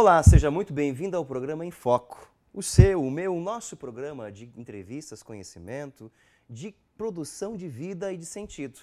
Olá, seja muito bem-vindo ao programa Em Foco. O seu, o meu, o nosso programa de entrevistas, conhecimento, de produção de vida e de sentido.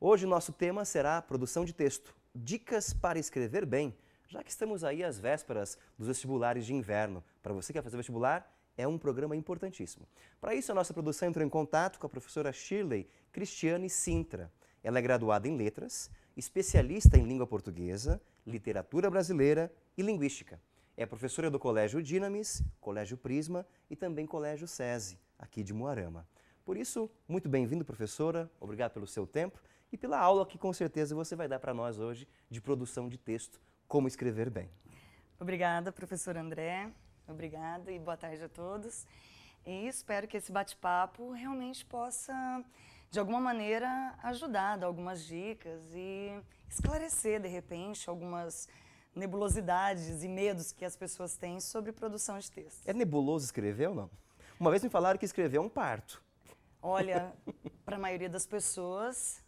Hoje nosso tema será produção de texto, dicas para escrever bem, já que estamos aí às vésperas dos vestibulares de inverno. Para você que quer fazer vestibular, é um programa importantíssimo. Para isso, a nossa produção entrou em contato com a professora Shirley Cristiane Sintra. Ela é graduada em Letras, especialista em Língua Portuguesa, literatura brasileira e linguística. É professora do Colégio Dinamis, Colégio Prisma e também Colégio SESI, aqui de Moarama. Por isso, muito bem-vindo, professora. Obrigado pelo seu tempo e pela aula que com certeza você vai dar para nós hoje de produção de texto, como escrever bem. Obrigada, professor André. Obrigada e boa tarde a todos. E espero que esse bate-papo realmente possa de alguma maneira, ajudar, dar algumas dicas e esclarecer, de repente, algumas nebulosidades e medos que as pessoas têm sobre produção de texto. É nebuloso escrever ou não? Uma vez me falaram que escrever é um parto. Olha, para a maioria das pessoas,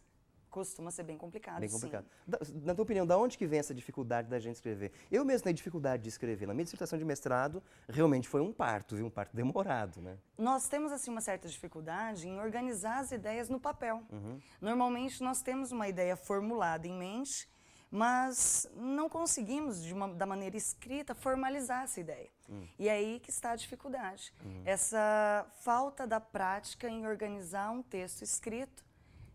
Costuma ser bem complicado, Bem complicado. Da, na tua opinião, da onde que vem essa dificuldade da gente escrever? Eu mesmo tenho dificuldade de escrever. Na minha dissertação de mestrado, realmente foi um parto, viu? Um parto demorado, né? Nós temos, assim, uma certa dificuldade em organizar as ideias no papel. Uhum. Normalmente, nós temos uma ideia formulada em mente, mas não conseguimos, de uma, da maneira escrita, formalizar essa ideia. Uhum. E é aí que está a dificuldade. Uhum. Essa falta da prática em organizar um texto escrito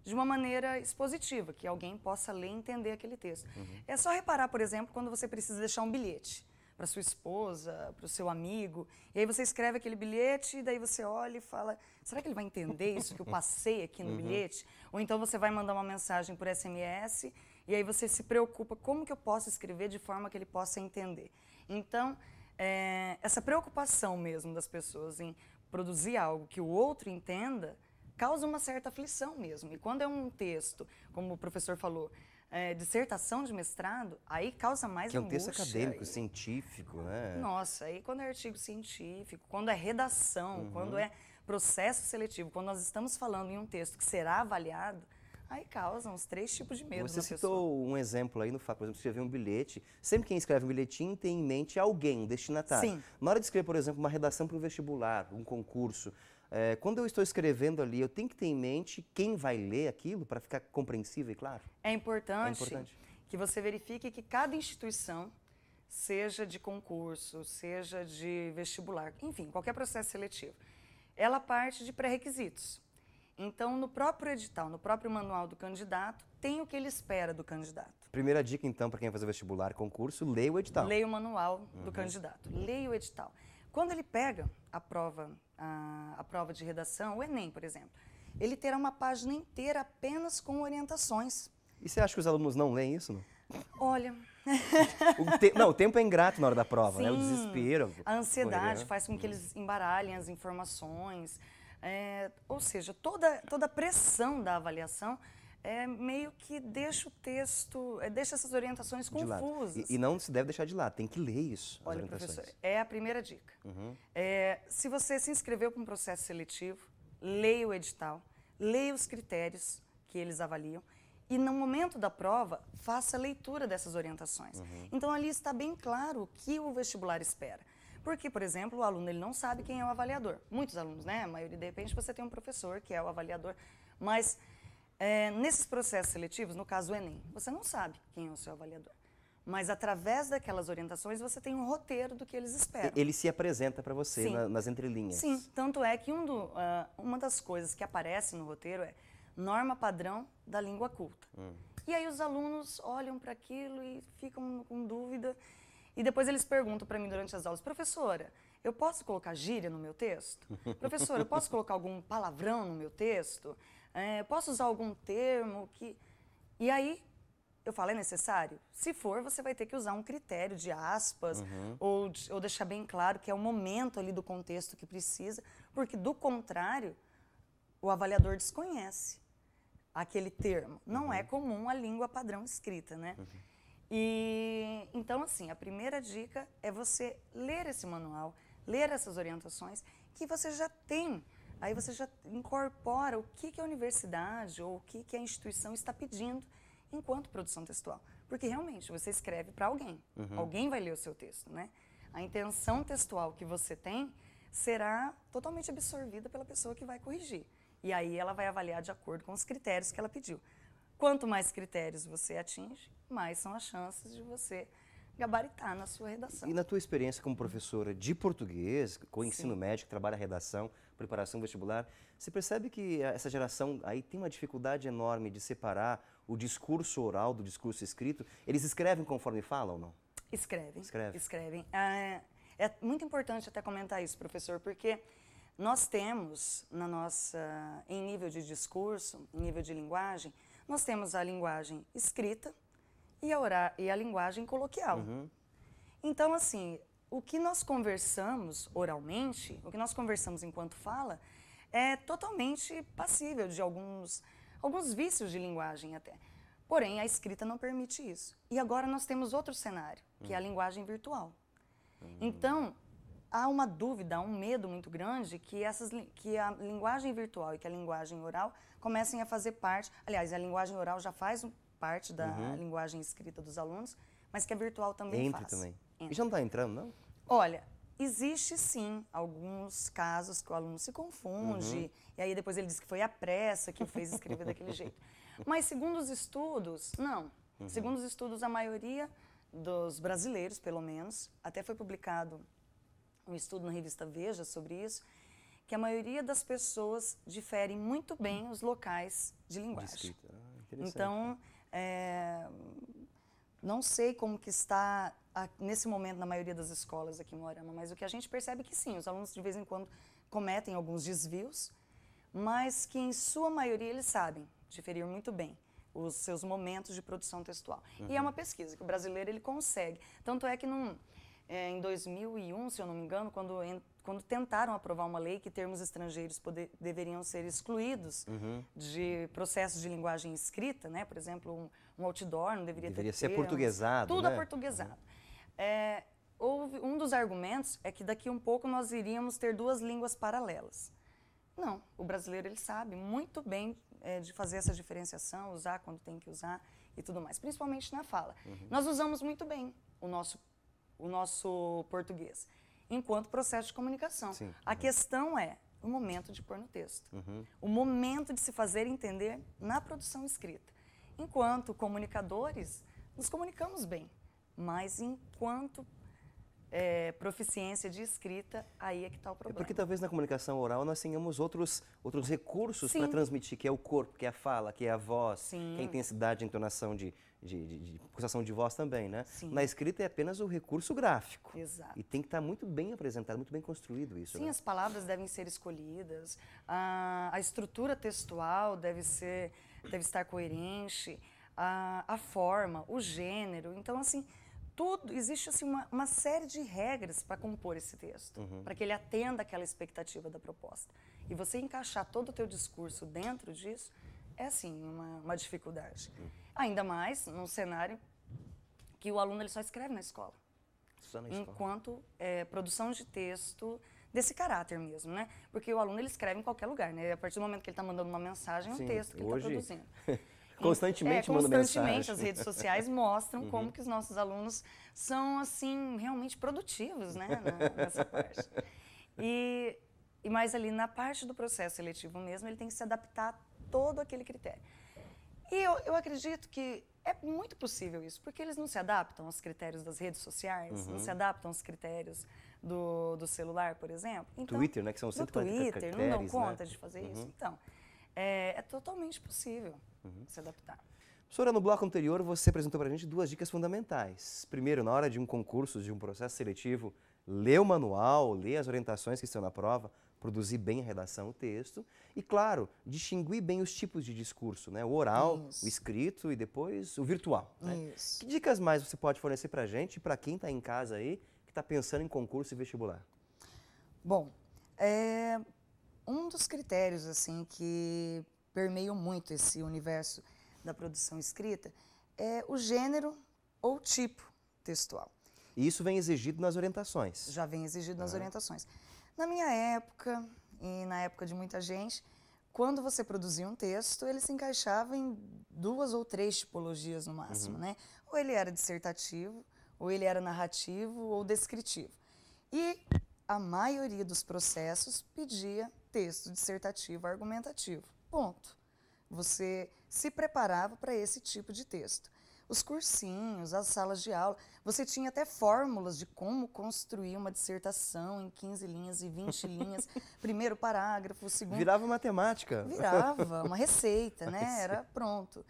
de uma maneira expositiva, que alguém possa ler e entender aquele texto. Uhum. É só reparar, por exemplo, quando você precisa deixar um bilhete para sua esposa, para o seu amigo, e aí você escreve aquele bilhete, e daí você olha e fala: será que ele vai entender isso que eu passei aqui no uhum. bilhete? Ou então você vai mandar uma mensagem por SMS, e aí você se preocupa: como que eu posso escrever de forma que ele possa entender? Então, é, essa preocupação mesmo das pessoas em produzir algo que o outro entenda causa uma certa aflição mesmo. E quando é um texto, como o professor falou, é, dissertação de mestrado, aí causa mais que angústia. Que é um texto acadêmico, e... científico, né? Nossa, aí quando é artigo científico, quando é redação, uhum. quando é processo seletivo, quando nós estamos falando em um texto que será avaliado, aí causam os três tipos de medo. Você citou pessoa. um exemplo aí no fato, por exemplo, escrever um bilhete. Sempre quem escreve um bilhetinho tem em mente alguém, um destinatário. Sim. Na hora de escrever, por exemplo, uma redação para um vestibular, um concurso, é, quando eu estou escrevendo ali, eu tenho que ter em mente quem vai ler aquilo para ficar compreensível e claro? É importante, é importante que você verifique que cada instituição, seja de concurso, seja de vestibular, enfim, qualquer processo seletivo, ela parte de pré-requisitos. Então, no próprio edital, no próprio manual do candidato, tem o que ele espera do candidato. Primeira dica, então, para quem vai fazer vestibular, concurso, leia o edital. Leia o manual uhum. do candidato. Leia o edital. Quando ele pega a prova, a, a prova de redação, o Enem, por exemplo, ele terá uma página inteira apenas com orientações. E você acha que os alunos não leem isso? Não? Olha. o te... Não, o tempo é ingrato na hora da prova, Sim, né? O desespero. A ansiedade né? faz com que eles embaralhem as informações. É, ou seja, toda, toda a pressão da avaliação é, meio que deixa o texto, é, deixa essas orientações de confusas. E, e, não se deve deixar de lado, tem que ler isso. Olha, professor, é a primeira dica. Uhum. É, se você se inscreveu para um processo seletivo, leia o edital, leia os critérios que eles avaliam e no momento da prova, faça a leitura dessas orientações. Uhum. Então ali está bem claro o que o vestibular espera. Porque, por exemplo, o aluno ele não sabe quem é o avaliador. Muitos alunos, né? A maioria, de repente, você tem um professor que é o avaliador, mas é, nesses processos seletivos, no caso do Enem, você não sabe quem é o seu avaliador. Mas através daquelas orientações você tem um roteiro do que eles esperam. Ele se apresenta para você na, nas entrelinhas. Sim, tanto é que um do, uh, uma das coisas que aparece no roteiro é norma padrão da língua culta. Hum. E aí os alunos olham para aquilo e ficam com dúvida. E depois eles perguntam para mim durante as aulas, professora, eu posso colocar gíria no meu texto? Professora, eu posso colocar algum palavrão no meu texto? É, posso usar algum termo que. E aí eu falo, é necessário? Se for, você vai ter que usar um critério de aspas uhum. ou, ou deixar bem claro que é o momento ali do contexto que precisa, porque do contrário, o avaliador desconhece aquele termo. Não é uhum. é comum a língua padrão escrita, né? Uhum. E então assim, a primeira dica é você ler esse manual, ler essas orientações que você já tem Aí você já incorpora o que, que a universidade ou o que, que a instituição está pedindo enquanto produção textual. Porque realmente você escreve para alguém, uhum. alguém vai ler o seu texto, né? A intenção textual que você tem será totalmente absorvida pela pessoa que vai corrigir. E aí ela vai avaliar de acordo com os critérios que ela pediu. Quanto mais critérios você atinge, mais são as chances de você gabaritar na sua redação. E na tua experiência como professora de português, com ensino Sim. médio, que trabalha redação, preparação vestibular, você percebe que essa geração aí tem uma dificuldade enorme de separar o discurso oral do discurso escrito? Eles escrevem conforme falam ou não? Escrevem. Escreve. Escrevem. Ah, é, é muito importante até comentar isso, professor, porque nós temos na nossa, em nível de discurso, em nível de linguagem, nós temos a linguagem escrita, e a, orar, e a linguagem coloquial. Uhum. Então, assim, o que nós conversamos oralmente, o que nós conversamos enquanto fala, é totalmente passível de alguns, alguns vícios de linguagem até. Porém, a escrita não permite isso. E agora nós temos outro cenário, que uhum. é a uhum. linguagem virtual. Uhum. Então, há uma dúvida, há um medo muito grande que, essas, que a linguagem virtual e que a linguagem oral comecem a fazer parte. Aliás, a linguagem oral já faz parte da uhum. linguagem escrita dos alunos, mas que a virtual também Entre faz. também. Entra. E já não está entrando, não? Olha, existe sim alguns casos que o aluno se confunde, uhum. e aí depois ele diz que foi a pressa que o fez escrever daquele jeito. Mas segundo os estudos, não. Uhum. Segundo os estudos, a maioria dos brasileiros, pelo menos, até foi publicado um estudo na revista Veja sobre isso, que a maioria das pessoas diferem muito bem os locais de linguagem. De ah, então, é, não sei como que está a, nesse momento na maioria das escolas aqui em Moarama, mas o que a gente percebe é que sim, os alunos de vez em quando cometem alguns desvios, mas que em sua maioria eles sabem diferir muito bem os seus momentos de produção textual. Uhum. E é uhum. uma pesquisa que o brasileiro ele consegue. Tanto é que não é, em 2001, se eu não me engano, quando, em, quando tentaram aprovar uma lei que termos estrangeiros poder, deveriam ser excluídos uhum. de processos de linguagem escrita, né? Por exemplo, um, um outdoor não deveria, deveria ter ser portuguesado, tudo né? aportuguesado. Uhum. É, houve, um dos argumentos é que daqui um pouco nós iríamos ter duas línguas paralelas. Não, o brasileiro ele sabe muito bem é, de fazer essa diferenciação, usar quando tem que usar e tudo mais, principalmente na fala. Uhum. Nós usamos muito bem o nosso o nosso português, enquanto processo de comunicação. Sim. A uhum. questão é o momento de pôr no texto, uhum. o momento de se fazer entender na produção escrita. Enquanto comunicadores, nos comunicamos bem, mas enquanto é, proficiência de escrita, aí é que está o é problema. É porque talvez na comunicação oral nós tenhamos outros, outros recursos para transmitir, que é o corpo, que é a fala, que é a voz, Sim. que é a intensidade, de entonação de, de, de, de pulsação de voz também, né? Sim. Na escrita é apenas o recurso gráfico. Exato. E tem que estar tá muito bem apresentado, muito bem construído isso. Sim, né? as palavras devem ser escolhidas, a, a estrutura textual deve, ser, deve estar coerente, a, a forma, o gênero. Então, assim tudo, existe assim, uma, uma série de regras para compor esse texto, uhum. para que ele atenda aquela expectativa da proposta. E você encaixar todo o teu discurso dentro disso é, assim, uma, uma dificuldade. Uhum. Ainda mais num cenário que o aluno ele só escreve na escola. Só na escola. Enquanto é, produção de texto desse caráter mesmo, né? Porque o aluno ele escreve em qualquer lugar, né? A partir do momento que ele está mandando uma mensagem, é um texto que ele está produzindo. Constantemente é, manda Constantemente mensagem. as redes sociais mostram uhum. como que os nossos alunos são, assim, realmente produtivos, né? Nessa parte. E, e ali na parte do processo seletivo mesmo, ele tem que se adaptar a todo aquele critério. E eu, eu acredito que é muito possível isso, porque eles não se adaptam aos critérios das redes sociais, uhum. não se adaptam aos critérios do, do celular, por exemplo. Então, Twitter, né? Que são 140 Twitter, critérios, não dão né? conta né? de fazer uhum. isso. Então, é, é totalmente possível uhum. se adaptar. Sora, no bloco anterior você apresentou para a gente duas dicas fundamentais. Primeiro, na hora de um concurso, de um processo seletivo, lê o manual, lê as orientações que estão na prova, produzir bem a redação, o texto e, claro, distinguir bem os tipos de discurso, né? O oral, Isso. o escrito e depois o virtual. Né? Que dicas mais você pode fornecer para a gente, para quem está em casa aí, que está pensando em concurso e vestibular? Bom, é, um dos critérios assim que permeiam muito esse universo da produção escrita, é o gênero ou tipo textual. E isso vem exigido nas orientações. Já vem exigido nas uhum. orientações. Na minha época, e na época de muita gente, quando você produzia um texto, ele se encaixava em duas ou três tipologias no máximo, uhum. né? Ou ele era dissertativo, ou ele era narrativo ou descritivo. E a maioria dos processos pedia texto dissertativo argumentativo. Ponto. Você se preparava para esse tipo de texto. Os cursinhos, as salas de aula, você tinha até fórmulas de como construir uma dissertação em 15 linhas e 20 linhas, primeiro parágrafo, segundo. Virava matemática. Virava, uma receita, né? Era pronto.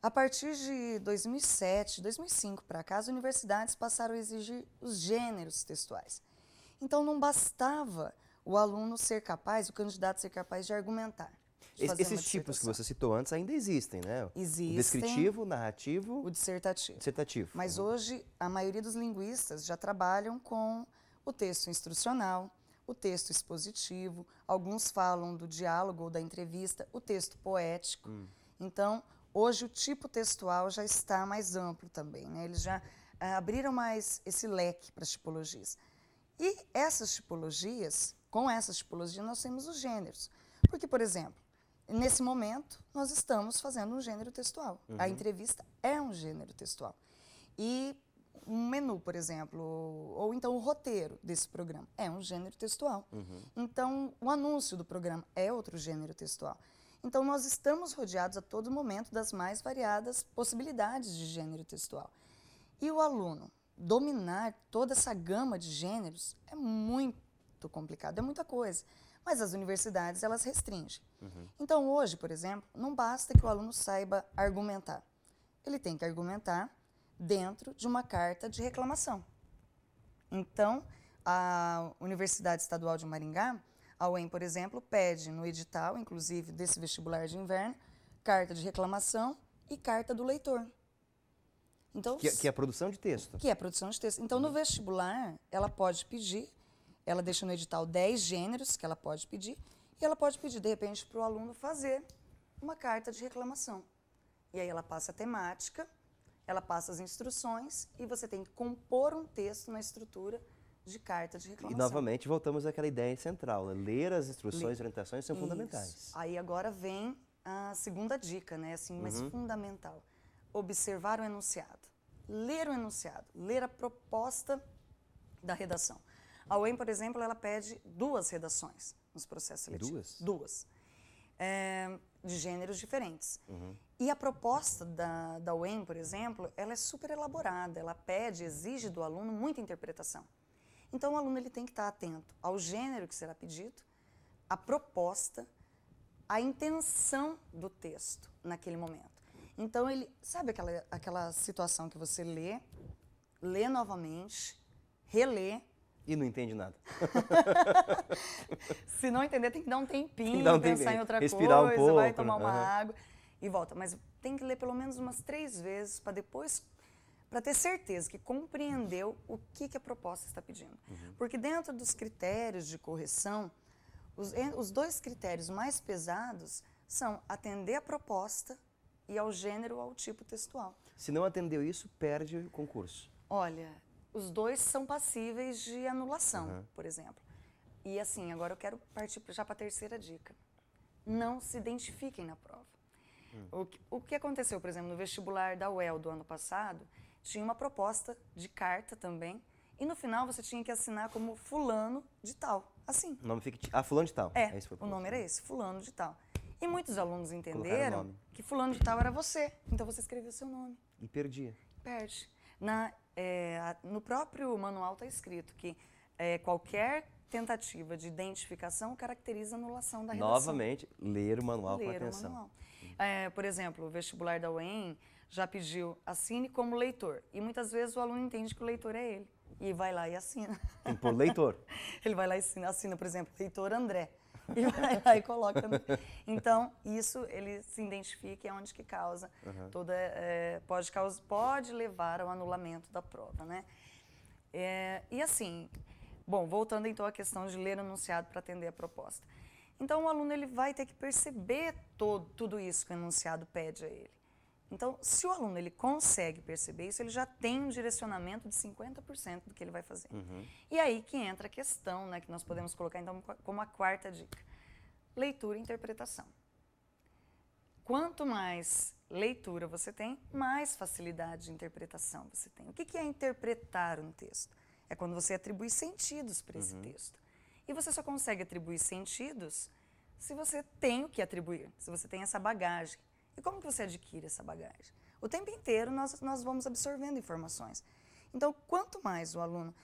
A partir de 2007, 2005 para cá, as universidades passaram a exigir os gêneros textuais. Então não bastava o aluno ser capaz, o candidato ser capaz de argumentar esses tipos que você citou antes ainda existem, né? Existem. O descritivo, narrativo. O dissertativo. Dissertativo. Mas uhum. hoje a maioria dos linguistas já trabalham com o texto instrucional, o texto expositivo, alguns falam do diálogo ou da entrevista, o texto poético. Hum. Então, hoje o tipo textual já está mais amplo também, né? Eles já ah, abriram mais esse leque para as tipologias. E essas tipologias, com essas tipologias, nós temos os gêneros. Porque, por exemplo, nesse momento, nós estamos fazendo um gênero textual. Uhum. A entrevista é um gênero textual. E um menu, por exemplo, ou então o roteiro desse programa é um gênero textual. Uhum. Então, o anúncio do programa é outro gênero textual. Então, nós estamos rodeados a todo momento das mais variadas possibilidades de gênero textual. E o aluno dominar toda essa gama de gêneros é muito complicado, é muita coisa mas as universidades elas restringem. Uhum. Então hoje, por exemplo, não basta que o aluno saiba argumentar. Ele tem que argumentar dentro de uma carta de reclamação. Então, a Universidade Estadual de Maringá, a UEM, por exemplo, pede no edital, inclusive desse vestibular de inverno, carta de reclamação e carta do leitor. Então, que, é, que é a produção de texto. Que é a produção de texto. Então, no uhum. vestibular, ela pode pedir ela deixa no edital 10 gêneros que ela pode pedir e ela pode pedir, de repente, para o aluno fazer uma carta de reclamação. E aí ela passa a temática, ela passa as instruções e você tem que compor um texto na estrutura de carta de reclamação. E novamente voltamos àquela ideia central, né? ler as instruções, e orientações são Isso. fundamentais. Aí agora vem a segunda dica, né? Assim, mas uhum. fundamental. Observar o enunciado, ler o enunciado, ler a proposta da redação. A UEM, por exemplo, ela pede duas redações nos processos seletivos. Duas? Duas. É, de gêneros diferentes. Uhum. E a proposta da, da UEM, por exemplo, ela é super elaborada, ela pede, exige do aluno muita interpretação. Então, o aluno ele tem que estar atento ao gênero que será pedido, à proposta, à intenção do texto naquele momento. Então, ele sabe aquela, aquela situação que você lê, lê novamente, relê, e não entende nada. Se não entender, tem que dar um tempinho, dar um pensar tempinho. em outra Respirar coisa, um pouco, vai tomar né? uma uhum. água e volta. Mas tem que ler pelo menos umas três vezes para depois, para ter certeza que compreendeu o que, que a proposta está pedindo. Uhum. Porque dentro dos critérios de correção, os, os dois critérios mais pesados são atender a proposta e ao gênero ou ao tipo textual. Se não atendeu isso, perde o concurso. Olha, os dois são passíveis de anulação, uhum. por exemplo. E assim, agora eu quero partir já para a terceira dica. Não se identifiquem na prova. Uhum. O, que, o que aconteceu, por exemplo, no vestibular da UEL do ano passado, tinha uma proposta de carta também, e no final você tinha que assinar como fulano de tal. Assim. O nome fictício. Ah, fulano de tal. É, esse é o nome era esse, fulano de tal. E muitos alunos entenderam que fulano de tal era você. Então você escreveu seu nome. E perdia. Perde. Na, é, no próprio manual está escrito que é, qualquer tentativa de identificação caracteriza anulação da redação. Novamente, ler o manual ler com atenção. O manual. É, por exemplo, o vestibular da UEM já pediu assine como leitor. E muitas vezes o aluno entende que o leitor é ele. E vai lá e assina. Tem por leitor. ele vai lá e assina, assina, por exemplo, leitor André. e vai lá e coloca. No... Então, isso ele se identifica e é onde que causa uhum. toda. É, pode, causa, pode levar ao anulamento da prova, né? É, e assim, bom, voltando então à questão de ler o enunciado para atender a proposta. Então, o aluno ele vai ter que perceber todo, tudo isso que o enunciado pede a ele. Então, se o aluno ele consegue perceber isso, ele já tem um direcionamento de 50% do que ele vai fazer. Uhum. E aí que entra a questão, né, que nós podemos colocar então como a quarta dica: leitura e interpretação. Quanto mais leitura você tem, mais facilidade de interpretação você tem. O que, é interpretar um texto? É quando você atribui sentidos para esse uhum. texto. E você só consegue atribuir sentidos se você tem o que atribuir, se você tem essa bagagem. E como que você adquire essa bagagem? O tempo inteiro nós, nós vamos absorvendo informações. Então, quanto mais o aluno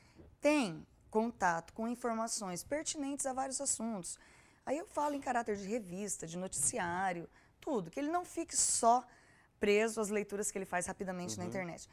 tem contato com informações pertinentes a vários assuntos, aí eu falo em caráter de revista, de noticiário, tudo, que ele não fique só preso às leituras que ele faz rapidamente uhum. na internet.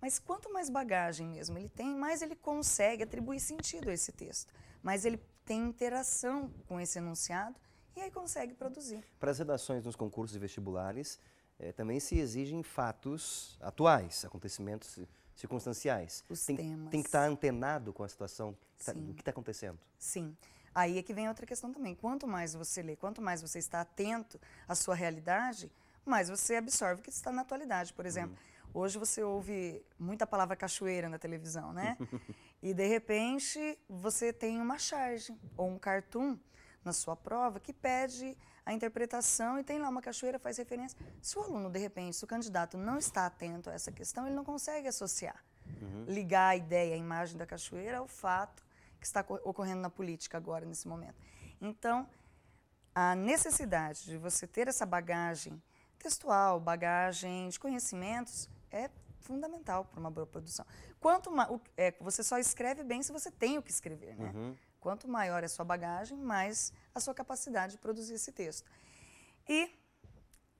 Mas quanto mais bagagem mesmo ele tem, mais ele consegue atribuir sentido a esse texto, mais ele tem interação com esse enunciado e aí consegue produzir. Para as redações nos concursos e vestibulares, é, também se exigem fatos atuais, acontecimentos circunstanciais. Os tem, temas. Tem que estar tá antenado com a situação tá, do que está acontecendo. Sim. Aí é que vem outra questão também. Quanto mais você lê, quanto mais você está atento à sua realidade, mais você absorve o que está na atualidade. Por exemplo, hum. hoje você ouve muita palavra cachoeira na televisão, né? e de repente você tem uma charge ou um cartoon na sua prova que pede a interpretação e tem lá uma cachoeira, faz referência. Se o aluno, de repente, se o candidato não está atento a essa questão, ele não consegue associar, uhum. ligar a ideia, a imagem da cachoeira ao fato que está ocorrendo na política agora, nesse momento. Então, a necessidade de você ter essa bagagem textual, bagagem de conhecimentos, é fundamental para uma boa produção. Quanto uma, o, é, você só escreve bem se você tem o que escrever, né? Uhum. Quanto maior é a sua bagagem, mais a sua capacidade de produzir esse texto. E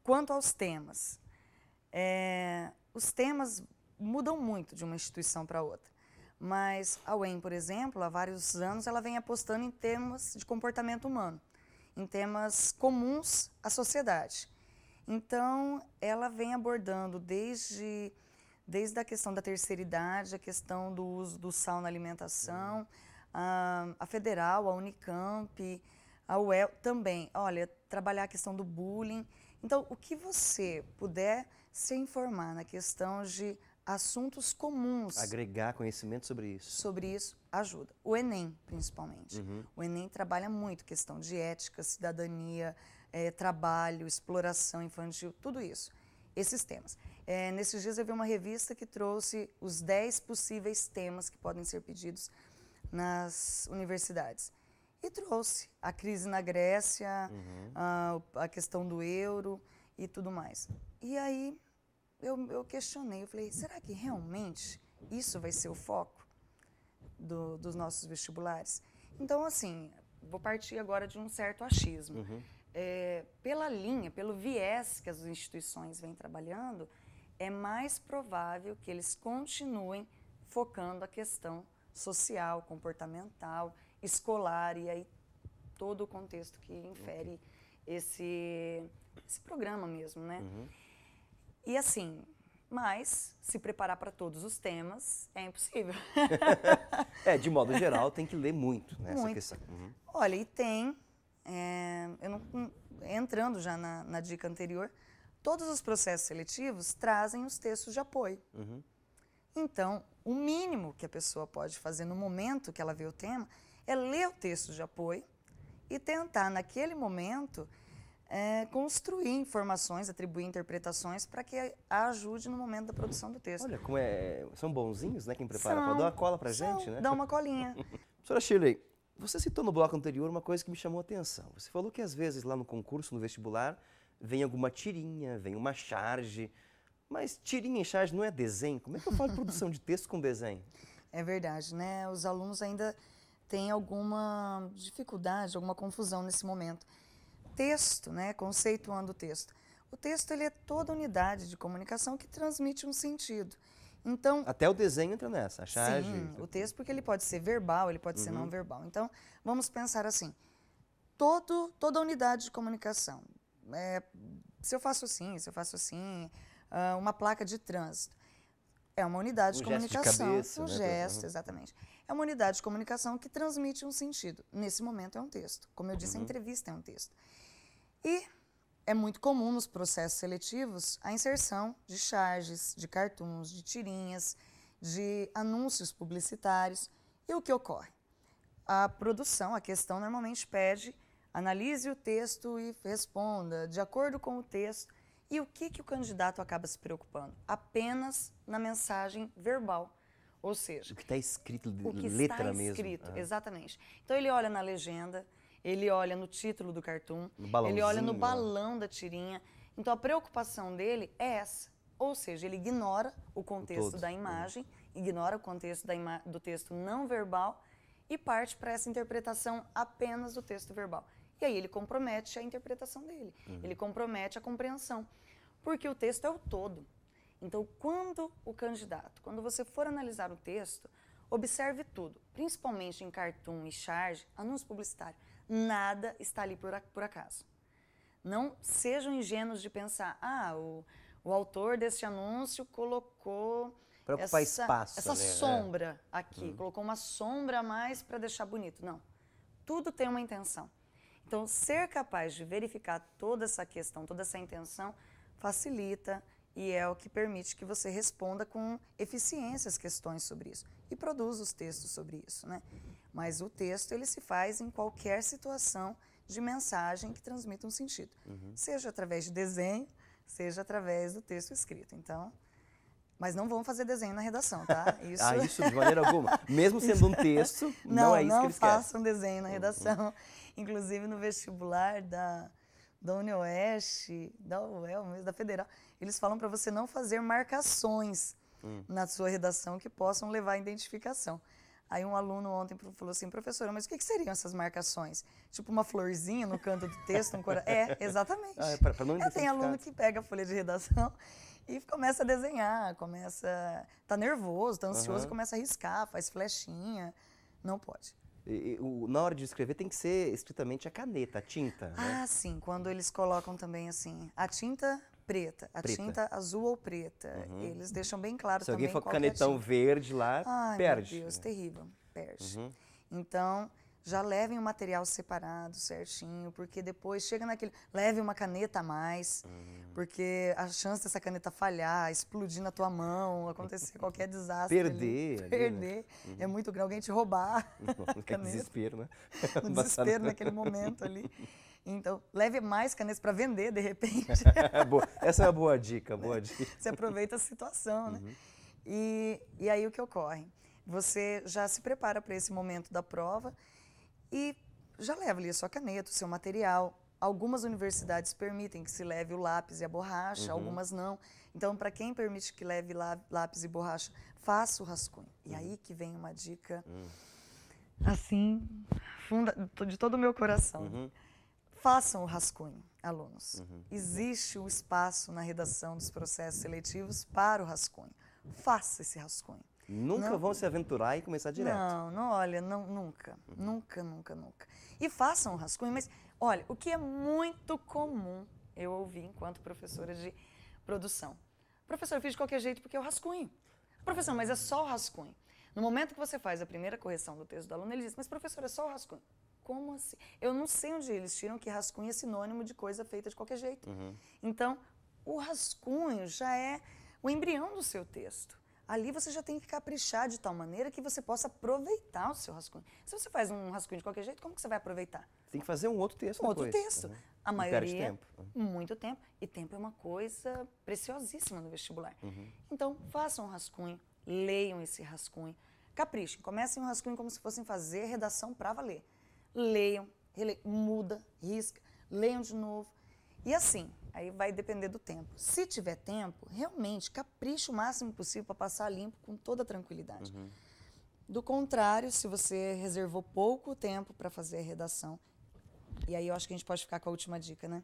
quanto aos temas, é, os temas mudam muito de uma instituição para outra. Mas a UEM, por exemplo, há vários anos, ela vem apostando em temas de comportamento humano, em temas comuns à sociedade. Então, ela vem abordando desde, desde a questão da terceira idade, a questão do uso do sal na alimentação, uhum a, a Federal, a Unicamp, a UEL também. Olha, trabalhar a questão do bullying. Então, o que você puder se informar na questão de assuntos comuns. Agregar conhecimento sobre isso. Sobre isso ajuda. O Enem, principalmente. Uhum. O Enem trabalha muito questão de ética, cidadania, é, trabalho, exploração infantil, tudo isso. Esses temas. É, nesses dias eu vi uma revista que trouxe os 10 possíveis temas que podem ser pedidos nas universidades. E trouxe a crise na Grécia, uhum. a, a, questão do euro e tudo mais. E aí eu, eu, questionei, eu falei, será que realmente isso vai ser o foco do, dos nossos vestibulares? Então, assim, vou partir agora de um certo achismo. Uhum. É, pela linha, pelo viés que as instituições vêm trabalhando, é mais provável que eles continuem focando a questão social, comportamental, escolar e aí todo o contexto que infere okay. esse, esse programa mesmo, né? Uhum. E assim, mas se preparar para todos os temas é impossível. é, de modo geral, tem que ler muito nessa né, muito. questão. Uhum. Olha, e tem, é, eu não, hum, entrando já na, na, dica anterior, todos os processos seletivos trazem os textos de apoio. Uhum. Então, o mínimo que a pessoa pode fazer no momento que ela vê o tema é ler o texto de apoio e tentar, naquele momento, é, construir informações, atribuir interpretações para que a ajude no momento da produção do texto. Olha, como é, são bonzinhos, né, quem prepara. para dar uma cola para gente, né? Dá uma colinha. Professora Shirley, você citou no bloco anterior uma coisa que me chamou a atenção. Você falou que às vezes lá no concurso, no vestibular, vem alguma tirinha, vem uma charge. Mas tirinha em charge não é desenho? Como é que eu falo produção de texto com desenho? É verdade, né? Os alunos ainda têm alguma dificuldade, alguma confusão nesse momento. Texto, né? Conceituando o texto. O texto ele é toda unidade de comunicação que transmite um sentido. Então, até o desenho entra nessa, a charge. Sim, o texto porque ele pode ser verbal, ele pode uhum. ser não verbal. Então, vamos pensar assim: todo, toda unidade de comunicação. É, se eu faço assim, se eu faço assim, uh, uma placa de trânsito. É uma unidade um de comunicação. um né, gesto, gesto exatamente. É uma unidade de comunicação que transmite um sentido. Nesse momento é um texto. Como eu disse, uhum. a entrevista é um texto. E é muito comum nos processos seletivos a inserção de charges, de cartuns, de tirinhas, de anúncios publicitários. E o que ocorre? A produção, a questão normalmente pede, analise o texto e responda de acordo com o texto. E o que, que o candidato acaba se preocupando? Apenas na mensagem verbal. Ou seja, o que está escrito de letra mesmo. O que está escrito, ah. exatamente. Então ele olha na legenda, ele olha no título do cartoon, ele olha no né? balão da tirinha. Então a preocupação dele é essa. Ou seja, ele ignora o contexto da imagem, ignora o contexto do texto não verbal e parte para essa interpretação apenas do texto verbal. E aí ele compromete a interpretação dele, uhum. ele compromete a compreensão porque o texto é o todo. Então, quando o candidato, quando você for analisar o texto, observe tudo, principalmente em cartoon e charge, anúncio publicitário, nada está ali por, acaso. Não sejam ingênuos de pensar, ah, o, o autor deste anúncio colocou para ocupar essa, espaço, essa né? sombra é. aqui, hum. colocou uma sombra a mais para deixar bonito. Não, tudo tem uma intenção. Então, ser capaz de verificar toda essa questão, toda essa intenção, facilita e é o que permite que você responda com eficiência as questões sobre isso e produza os textos sobre isso, né? Mas o texto ele se faz em qualquer situação de mensagem que transmita um sentido, uhum. seja através de desenho, seja através do texto escrito. Então, mas não vão fazer desenho na redação, tá? Isso, ah, isso de maneira alguma. Mesmo sendo um texto, não, não é isso que eles querem. Não façam desenho na uhum. redação. Uhum. Inclusive no vestibular da da Unioeste, da UEL, mesmo da Federal, eles falam para você não fazer marcações hum. na sua redação que possam levar à identificação. Aí um aluno ontem falou assim, professora, mas o que, que seriam essas marcações? Tipo uma florzinha no canto do texto, um cora... É, exatamente. Ah, é pra, pra não é, tem aluno que pega a folha de redação e começa a desenhar, começa... Tá nervoso, tá ansioso, uhum. começa a riscar, faz flechinha. Não pode. E, o, na hora de escrever tem que ser estritamente a caneta, a tinta. Né? Ah, sim, quando eles colocam também assim, a tinta preta, a preta. tinta azul ou preta. Uhum. Eles deixam bem claro também. Se alguém for é canetão verde lá, Ai, perde. Meu Deus, né? terrível, perde. Uhum. Então, já levem o material separado, certinho, porque depois chega naquele. Leve uma caneta a mais, uhum. porque a chance dessa caneta falhar, explodir na tua mão, acontecer qualquer desastre. Perder. Ali, perder. Ali, né? É uhum. muito grande. Alguém te roubar. Não, uhum, caneta. desespero, né? No desespero naquele momento ali. Então, leve mais canetas para vender, de repente. É Essa é uma boa dica, boa né? dica. Você aproveita a situação, né? Uhum. E, e aí o que ocorre? Você já se prepara para esse momento da prova e já leva ali a sua caneta, o seu material. Algumas universidades permitem que se leve o lápis e a borracha, uhum. algumas não. Então, para quem permite que leve lápis e borracha, faça o rascunho. E uhum. aí que vem uma dica, uhum. assim, funda, de todo o meu coração. Uhum. Façam o rascunho, alunos. Uhum. Existe o um espaço na redação dos processos seletivos para o rascunho. Faça esse rascunho. Nunca não, vão se aventurar e começar direto. Não, não, olha, não, nunca. Uhum. Nunca, nunca, nunca. E façam um rascunho, mas olha, o que é muito comum eu ouvi enquanto professora de produção. Professor, eu fiz de qualquer jeito porque eu rascunho. Professor, mas é só o rascunho. No momento que você faz a primeira correção do texto do aluno, ele diz, mas professor, é só o rascunho. Como assim? Eu não sei onde eles tiram que rascunho é sinônimo de coisa feita de qualquer jeito. Uhum. Então, o rascunho já é o embrião do seu texto ali você já tem que caprichar de tal maneira que você possa aproveitar o seu rascunho. Se você faz um rascunho de qualquer jeito, como que você vai aproveitar? Tem que fazer um outro texto um outro texto. Uhum. A maioria, tempo. muito tempo. E tempo é uma coisa preciosíssima no vestibular. Uhum. Então, façam um rascunho, leiam esse rascunho, caprichem, comecem um rascunho como se fossem fazer redação para valer. Leiam, rele... muda, risca, leiam de novo e assim, aí vai depender do tempo. Se tiver tempo, realmente capricha o máximo possível para passar limpo com toda tranquilidade. Uhum. Do contrário, se você reservou pouco tempo para fazer a redação, e aí eu acho que a gente pode ficar com a última dica, né?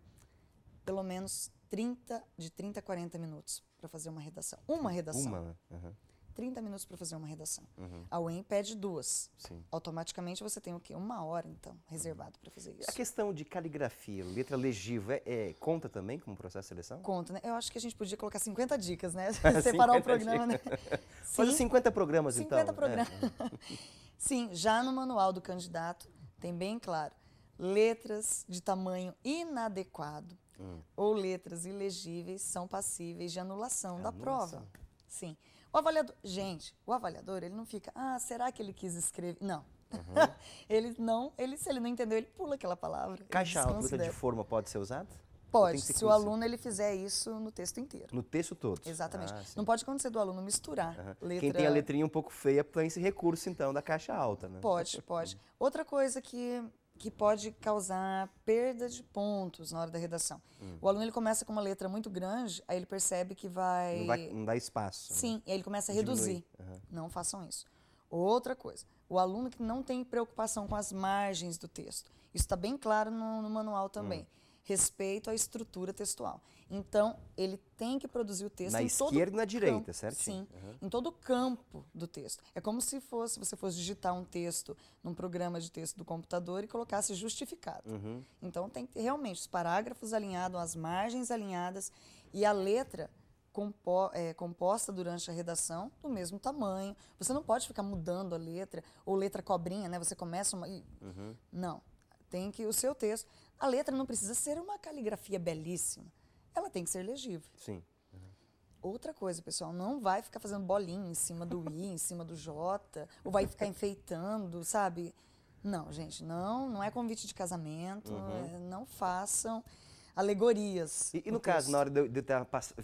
Pelo menos 30, de 30 a 40 minutos para fazer uma redação. Uma redação. Uma, né? Uhum. 30 minutos para fazer uma redação. Uhum. A UEM pede duas. Sim. Automaticamente você tem o quê? Uma hora, então, reservado para fazer isso. A questão de caligrafia, letra legível, é, é, conta também como processo de seleção? Conta, né? Eu acho que a gente podia colocar 50 dicas, né? Separar o programa, né? Fazer 50 programas, 50 então. 50 programas. É. Sim, já no manual do candidato tem bem claro. Letras de tamanho inadequado hum. ou letras ilegíveis são passíveis de anulação, anulação. da prova. Sim. O avaliador, gente, o avaliador, ele não fica, ah, será que ele quis escrever? Não. Uhum. ele não, ele se ele não entendeu, ele pula aquela palavra. Caixa alta de forma pode ser usada? Pode, se o aluno ele fizer isso no texto inteiro. No texto todo? Exatamente. Ah, não pode acontecer do aluno misturar uhum. letra... Quem tem a letrinha um pouco feia tem esse recurso, então, da caixa alta, né? Pode, pode. Outra coisa que que pode causar perda de pontos na hora da redação. Hum. O aluno ele começa com uma letra muito grande, aí ele percebe que vai. Não, vai, não dá espaço. Né? Sim, né? e aí ele começa a reduzir. Uhum. Não façam isso. Outra coisa, o aluno que não tem preocupação com as margens do texto. Isso está bem claro no, no manual também. Hum respeito à estrutura textual. Então, ele tem que produzir o texto na em esquerda todo e na direita, certo? Sim, uhum. em todo o campo do texto. É como se fosse você fosse digitar um texto num programa de texto do computador e colocasse justificado. Uhum. Então, tem que ter realmente os parágrafos alinhados, as margens alinhadas e a letra compo é, composta durante a redação do mesmo tamanho. Você não pode ficar mudando a letra ou letra cobrinha, né? Você começa uma. Uhum. Não. Tem que o seu texto. A letra não precisa ser uma caligrafia belíssima. Ela tem que ser legível. Sim. Outra coisa, pessoal, não vai ficar fazendo bolinha em cima do I, em cima do J, ou vai ficar enfeitando, sabe? Não, gente, não, não é convite de casamento, uhum. é, não façam alegorias. E, e no, caso, na hora de eu, de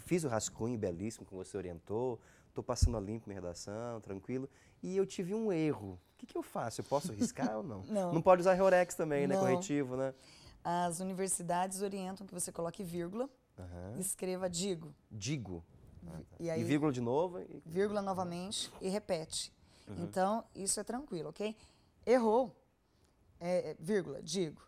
fiz o rascunho belíssimo que você orientou, estou passando a limpo minha redação, tranquilo, e eu tive um erro. O que, que eu faço? Eu posso riscar ou não? não? Não pode usar reorex também, né? não. né? Corretivo, né? As universidades orientam que você coloque vírgula, uhum. escreva digo. Digo. Ah, tá. e, aí, e, vírgula de novo. E... Vírgula novamente e repete. Uhum. Então, isso é tranquilo, ok? Errou, é, é vírgula, digo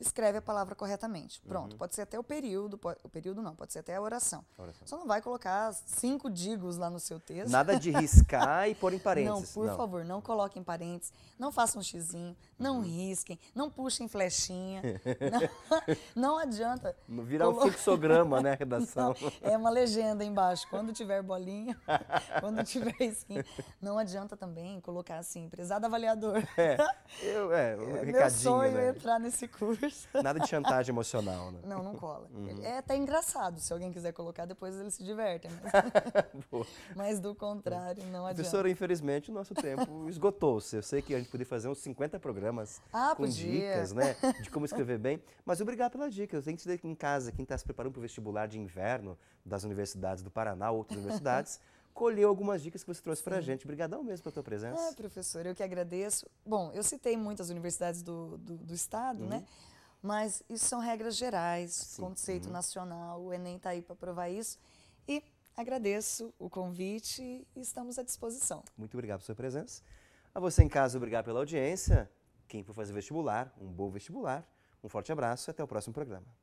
escreve a palavra corretamente. Pronto, uhum. pode ser até o período, pode, o período não, pode ser até a oração. oração. Só não vai colocar cinco digos lá no seu texto. Nada de riscar e pôr em parênteses. Não, por não. favor, não coloquem parênteses, não façam um xizinho, não uhum. risquem, não puxem flechinha. não, não, adianta. Virar Colo... um fixograma, né, a redação. Não, é uma legenda embaixo, quando tiver bolinha, quando tiver skin. Não adianta também colocar assim, prezado avaliador. É, eu, é, um é, recadinho, meu sonho né? é entrar nesse curso. Nada de chantagem emocional, né? Não, não cola. Uhum. É até engraçado, se alguém quiser colocar, depois eles se divertem. Mas, né? mas do contrário, não adianta. Professora, infelizmente o nosso tempo esgotou-se. Eu sei que a gente podia fazer uns 50 programas ah, com podia. dicas, né? De como escrever bem. Mas obrigado pela dica. Eu tenho que dizer que em casa, quem está se preparando para o vestibular de inverno das universidades do Paraná, outras universidades, colheu algumas dicas que você trouxe para a gente. Obrigadão mesmo pela tua presença. Ah, professor, eu que agradeço. Bom, eu citei muitas universidades do, do, do Estado, uhum. né? Mas isso são regras gerais, Sim. conceito uhum. nacional, o Enem está aí para provar isso. E agradeço o convite e estamos à disposição. Muito obrigado pela sua presença. A você em casa, obrigado pela audiência. Quem for fazer vestibular, um bom vestibular. Um forte abraço e até o próximo programa.